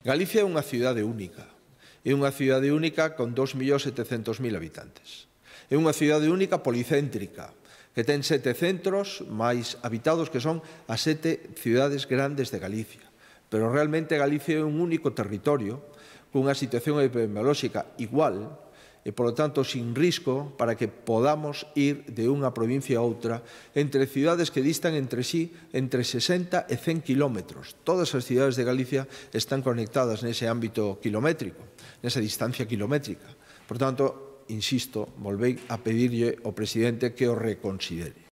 Galicia é unha cidade única. É unha cidade única con 2.700.000 habitantes. É unha cidade única policéntrica, que ten sete centros máis habitados que son as sete cidades grandes de Galicia. Pero realmente Galicia é un único territorio cunha situación epidemiológica igual e, polo tanto, sin risco para que podamos ir de unha provincia a outra entre cidades que distan entre sí entre 60 e 100 kilómetros. Todas as cidades de Galicia están conectadas nese ámbito kilométrico, nesa distancia kilométrica. Por tanto, insisto, volvei a pedirlle ao presidente que o reconsidere.